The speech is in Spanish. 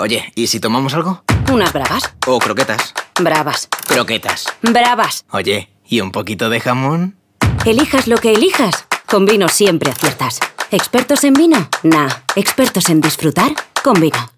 Oye, ¿y si tomamos algo? ¿Unas bravas? ¿O croquetas? Bravas. Croquetas. Bravas. Oye, ¿y un poquito de jamón? Elijas lo que elijas. Con vino siempre aciertas. ¿Expertos en vino? Nah. ¿Expertos en disfrutar? Con vino.